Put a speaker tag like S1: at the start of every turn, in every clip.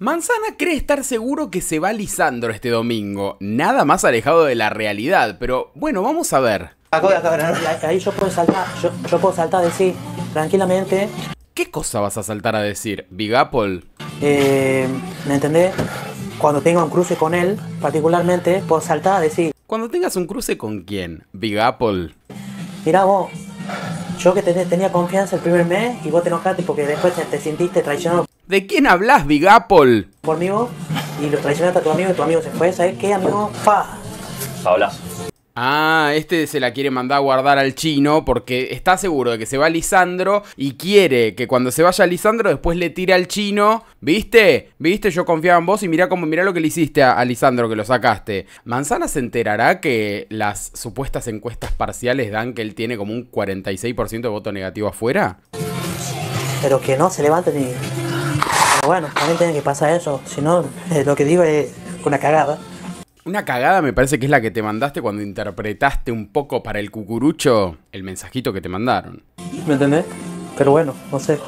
S1: Manzana cree estar seguro que se va Lisandro este domingo, nada más alejado de la realidad, pero bueno, vamos a ver.
S2: Ahí yo puedo saltar, yo, puedo saltar, a decir tranquilamente.
S1: ¿Qué cosa vas a saltar a decir, Big Apple? Eh,
S2: ¿Me entendés? Cuando tenga un cruce con él, particularmente, puedo saltar a decir. Cuando
S1: tengas un cruce con quién, Big Apple.
S2: Mirá vos, yo que tenía confianza el primer mes y vos te enojaste porque después te, te sentiste traicionado
S1: ¿De quién hablas, Big Apple? Por mí vos, y
S2: lo traicionaste a tu amigo y tu amigo se fue, ¿sabes qué, amigo? Pa.
S1: Paola. Ah, este se la quiere mandar a guardar al chino porque está seguro de que se va Lisandro y quiere que cuando se vaya Lisandro después le tire al chino. ¿Viste? ¿Viste? Yo confiaba en vos y mirá, cómo, mirá lo que le hiciste a, Lisandro que lo sacaste. Manzana se enterará que las supuestas encuestas parciales dan que él tiene como un 46% de voto negativo afuera. Pero que
S2: no se levante ni bueno, también tiene que pasar eso, si no, lo que digo es una cagada.
S1: Una cagada me parece que es la que te mandaste cuando interpretaste un poco para el cucurucho el mensajito que te mandaron. ¿Me entendés?
S2: Pero bueno, no sé.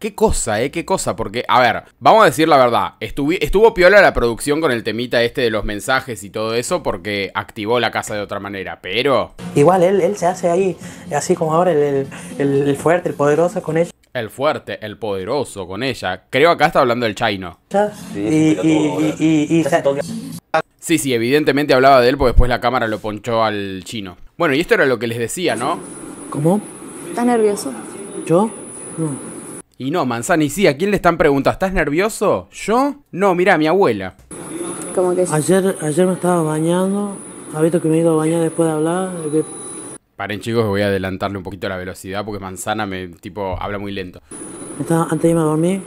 S1: Qué cosa, eh, qué cosa, porque, a ver, vamos a decir la verdad, estuvo piola la producción con el temita este de los mensajes y todo eso porque activó la casa de otra manera, pero...
S2: Igual, él, él se hace ahí, así como ahora, el, el fuerte, el poderoso con ella
S1: el fuerte, el poderoso con ella. Creo acá está hablando el Chino.
S2: Y,
S1: Sí, sí, evidentemente hablaba de él porque después la cámara lo ponchó al chino. Bueno, y esto era lo que les decía, ¿no?
S2: ¿Cómo? ¿Estás nervioso? ¿Yo? No.
S1: Y no, y sí, ¿a quién le están preguntando? ¿Estás nervioso? ¿Yo? No, mira, mi abuela.
S2: ¿Cómo que Ayer, ayer me estaba bañando, visto que me he ido a bañar después de hablar,
S1: Paren chicos, voy a adelantarle un poquito la velocidad porque Manzana me tipo habla muy lento.
S2: antes de irme a dormir,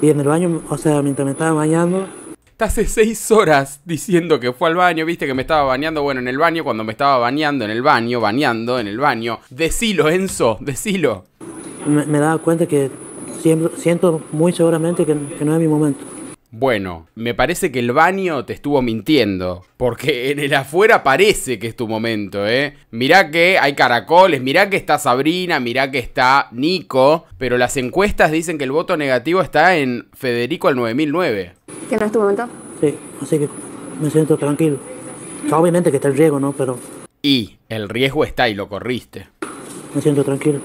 S2: y en el baño, o sea, mientras me estaba bañando.
S1: Está hace seis horas diciendo que fue al baño, viste que me estaba bañando. Bueno, en el baño, cuando me estaba bañando, en el baño, bañando, en el baño. Decilo, Enzo, decilo.
S2: Me, me daba cuenta que siento muy seguramente que, que no es mi momento.
S1: Bueno, me parece que el baño te estuvo mintiendo. Porque en el afuera parece que es tu momento, ¿eh? Mirá que hay caracoles, mirá que está Sabrina, mirá que está Nico. Pero las encuestas dicen que el voto negativo está en Federico al 9009.
S2: ¿Que no es tu momento? Sí, así que me siento tranquilo. Obviamente que está el riesgo, ¿no? Pero...
S1: Y el riesgo está y lo corriste.
S2: Me siento tranquilo.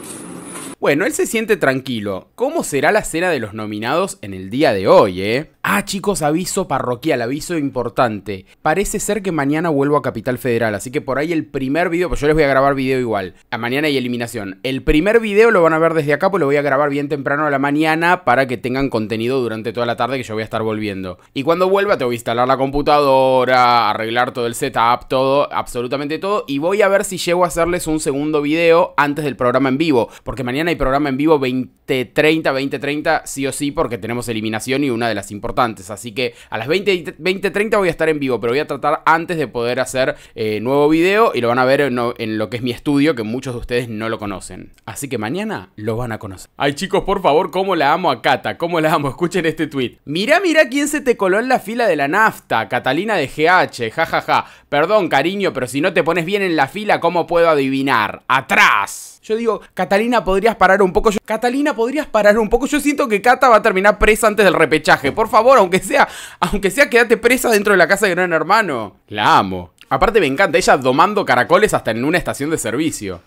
S1: Bueno, él se siente tranquilo. ¿Cómo será la cena de los nominados en el día de hoy, eh? Ah, chicos, aviso parroquial, aviso importante. Parece ser que mañana vuelvo a Capital Federal, así que por ahí el primer video, pues yo les voy a grabar video igual. A mañana hay eliminación. El primer video lo van a ver desde acá, pues lo voy a grabar bien temprano a la mañana para que tengan contenido durante toda la tarde que yo voy a estar volviendo. Y cuando vuelva, voy a instalar la computadora, arreglar todo el setup, todo, absolutamente todo. Y voy a ver si llego a hacerles un segundo video antes del programa en vivo, porque mañana hay programa en vivo 2030, 2030, sí o sí, porque tenemos eliminación y una de las importantes Así que a las 20.30 voy a estar en vivo, pero voy a tratar antes de poder hacer eh, nuevo video y lo van a ver en, lo que es mi estudio, que muchos de ustedes no lo conocen. Así que mañana lo van a conocer. Ay chicos, por favor, cómo la amo a Cata, cómo la amo, escuchen este tweet. Mira, mira quién se te coló en la fila de la nafta, Catalina de GH, jajaja. Perdón, cariño, pero si no te pones bien en la fila, ¿cómo puedo adivinar? ¡Atrás! Yo digo, Catalina, podrías parar un poco. Catalina, podrías parar un poco. Yo siento que Cata va a terminar presa antes del repechaje. Por favor, aunque sea, aunque sea, quédate presa dentro de la casa de Gran Hermano. La amo. Aparte me encanta, ella domando caracoles hasta en una estación de servicio.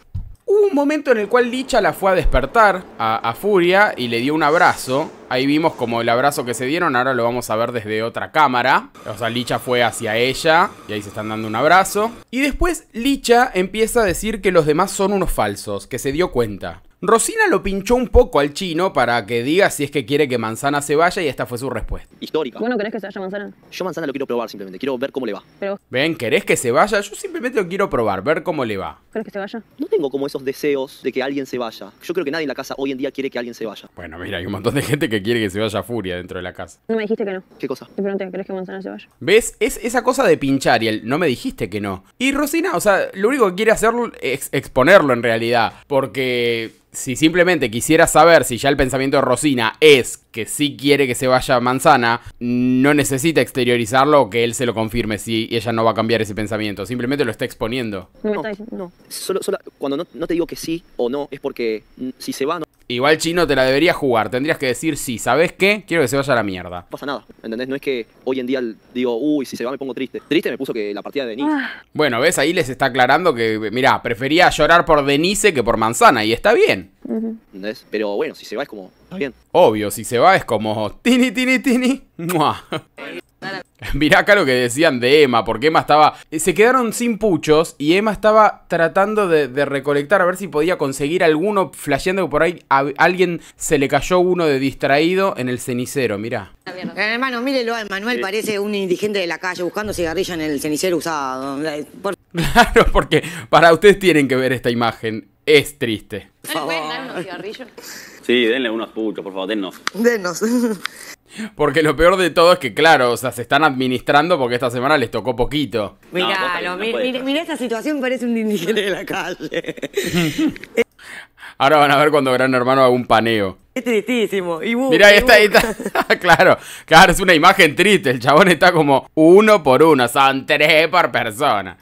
S1: Hubo un momento en el cual Licha la fue a despertar a, Furia y le dio un abrazo. Ahí vimos como el abrazo que se dieron, ahora lo vamos a ver desde otra cámara. O sea, Licha fue hacia ella y ahí se están dando un abrazo. Y después Licha empieza a decir que los demás son unos falsos, que se dio cuenta. Rosina lo pinchó un poco al chino para que diga si es que quiere que Manzana se vaya y esta fue su respuesta. Histórica. querés
S2: que se vaya Manzana?
S1: Yo Manzana lo quiero probar simplemente, quiero ver cómo le va. Ven, ¿querés que se vaya? Yo simplemente lo quiero probar, ver cómo le va que vaya? No tengo como esos
S2: deseos de
S1: que alguien se vaya. Yo creo que nadie en la casa hoy en día quiere que alguien se vaya. Bueno, mira, hay un montón de gente que quiere que se vaya Furia dentro de la casa. No me dijiste que no. ¿Qué cosa?
S2: Te pregunté, ¿crees que Manzana se vaya?
S1: ¿Ves? Es esa cosa de pinchar y él, no me dijiste que no. Y Rosina, o sea, lo único que quiere hacer es exponerlo en realidad. Porque si simplemente quisiera saber si ya el pensamiento de Rosina es que sí quiere que se vaya Manzana, no necesita exteriorizarlo o que él se lo confirme si ella no va a cambiar ese pensamiento. Simplemente lo está exponiendo.
S2: No, no solo, solo, cuando no, no, te digo que
S1: sí o no, es porque mm, si se va, no. Igual chino te la debería jugar, tendrías que decir sí, ¿sabes qué? Quiero que se vaya a la mierda. No pasa nada, ¿entendés? No es que hoy en día digo, uy, si se va me pongo triste. Triste me puso que la partida de Denise. Ah. Bueno, ves, ahí les está aclarando que, mira prefería llorar por Denise que por Manzana, y está bien. ¿Entendés? Pero bueno, si se va es como, está bien. Obvio, si se va es como, tini, tini, tini, Mirá acá lo que decían de Emma, porque Emma estaba... Eh, se quedaron sin puchos y Emma estaba tratando de, recolectar a ver si podía conseguir alguno, flasheando que por ahí a alguien se le cayó uno de distraído en el cenicero, mirá.
S2: Eh, hermano, mírelo a eh, Manuel, parece un indigente de la calle buscando cigarrillo en el cenicero usado. Claro,
S1: porque para ustedes tienen que ver esta imagen. Es triste.
S2: pueden dar unos cigarrillos?
S1: Sí, denle unos puchos, por favor, dennos.
S2: Dennos.
S1: Porque lo peor de todo es que, claro, o sea, se están administrando porque esta semana les tocó poquito.
S2: Mirá, mirá esta situación, parece un indígena de la calle.
S1: Ahora van a ver cuando Gran Hermano haga un paneo.
S2: Es tristísimo. Y Mirá, y esta,
S1: claro, claro, es una imagen triste. El chabón está como uno por uno, son tres por persona.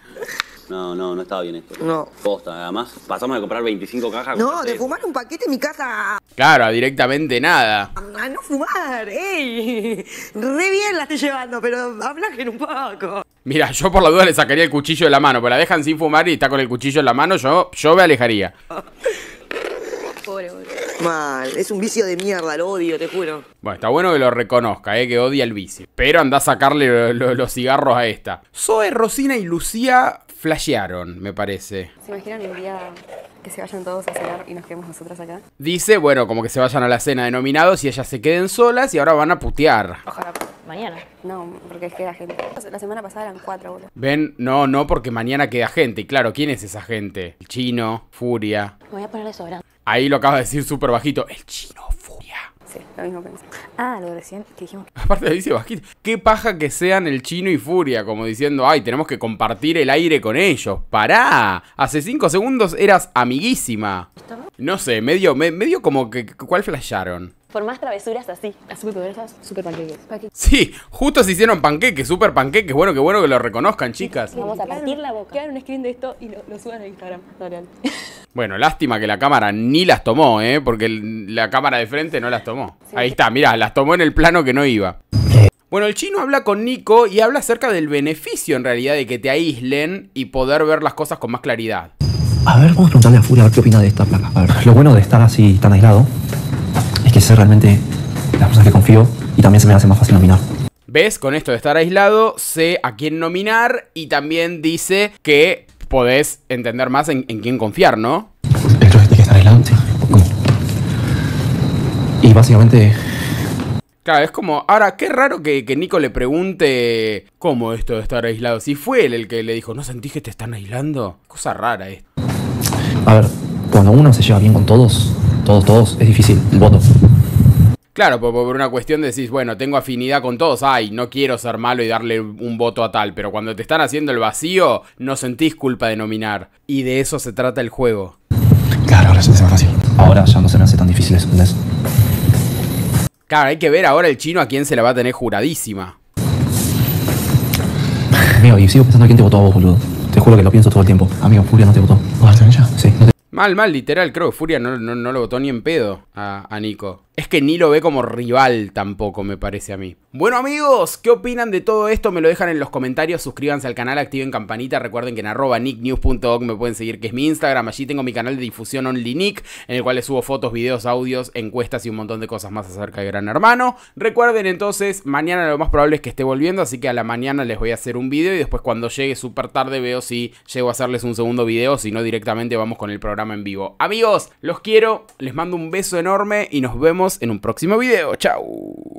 S1: No, no, no estaba bien esto. No. Posta, además, pasamos de comprar 25 cajas. No, de fumar
S2: un paquete en mi casa.
S1: Claro, directamente nada.
S2: A no fumar, ey. Re bien la estoy llevando, pero hablajen un poco.
S1: Mira, yo por la duda le sacaría el cuchillo de la mano, pero la dejan sin fumar y está con el cuchillo en la mano, yo, yo me alejaría.
S2: Pobre, pobre. Mal, es un vicio de mierda, lo odio, te juro.
S1: Bueno, está bueno que lo reconozca, eh, que odia el vicio. Pero anda a sacarle los cigarros a esta. Zoe, Rosina y Lucía flashearon, me parece.
S2: ¿Se imaginan un día que se vayan todos a cenar y nos quedemos nosotras acá?
S1: Dice, bueno, como que se vayan a la cena de nominados y ellas se queden solas y ahora van a putear.
S2: Ojalá mañana. No, porque queda gente. La semana pasada eran cuatro,
S1: boludo. Ven, no, no, porque mañana queda gente. Y claro, ¿quién es esa gente? El chino, Furia.
S2: Me voy a poner sobra
S1: Ahí lo acaba de decir súper bajito. El chino.
S2: Sí, lo mismo pensé. Ah, lo recién que dijimos.
S1: Aparte dice bajito, qué paja que sean el chino y furia, como diciendo, ay, tenemos que compartir el aire con ellos. Pará, hace cinco segundos eras amiguísima. No sé, medio, medio como que, ¿cuál flasharon? Por más travesuras así. Las poderosas, super panqueques. sí, justo se hicieron panqueques, super panqueques. Bueno, qué bueno que lo reconozcan, chicas. Vamos
S2: a partir la boca. Quedan un screen de esto y lo, suban a Instagram. No,
S1: Bueno, lástima que la cámara ni las tomó, ¿eh? Porque la cámara de frente no las tomó. Ahí está, mirá, las tomó en el plano que no iba. Bueno, el chino habla con Nico y habla acerca del beneficio en realidad de que te aíslen y poder ver las cosas con más claridad. A ver, vamos a preguntarle a Furia a ver qué opina
S2: de esta placa. lo bueno de estar así tan aislado es que sé realmente las personas que confío y también se me hace más fácil nominar.
S1: ¿Ves? Con esto de estar aislado, sé a quién nominar y también dice que podés entender más en, quién confiar, ¿no? El
S2: Y básicamente
S1: Claro, es como, ahora qué raro que, Nico le pregunte cómo esto de estar aislado. Si fue él el que le dijo, ¿no sentís que te están aislando? Cosa rara eh.
S2: A ver, cuando uno se lleva bien con todos, todos, todos, es difícil el voto.
S1: Claro, por, por una cuestión decís, bueno, tengo afinidad con todos, ay, no quiero ser malo y darle un voto a tal, pero cuando te están haciendo el vacío, no sentís culpa de nominar. Y de eso se trata el juego.
S2: Claro, ahora se hace más fácil. Ahora ya no se me hace tan difícil eso,
S1: Claro, hay que ver ahora el chino a quién se la va a tener juradísima.
S2: Amigo, y sigo pensando a quién te votó a vos, boludo. Te juro que lo pienso todo el tiempo. Amigo, Furia no te votó. ¿A Sí.
S1: Mal, mal, literal, creo que Furia no, no, lo votó ni en pedo a Nico es que ni lo ve como rival tampoco, me parece a mí. Bueno amigos, ¿qué opinan de todo esto? Me lo dejan en los comentarios, suscríbanse al canal, activen campanita, recuerden que en arroba nicknews.org me pueden seguir, que es mi Instagram, allí tengo mi canal de difusión Nick, en el cual les subo fotos, videos, audios, encuestas y un montón de cosas más acerca de Gran Hermano. Recuerden entonces, mañana lo más probable es que esté volviendo, así que a la mañana les voy a hacer un video y después cuando llegue súper tarde veo si llego a hacerles un segundo video, si no directamente vamos con el programa en vivo. Amigos, los quiero, les mando un beso enorme y nos vemos en un próximo video. Chao.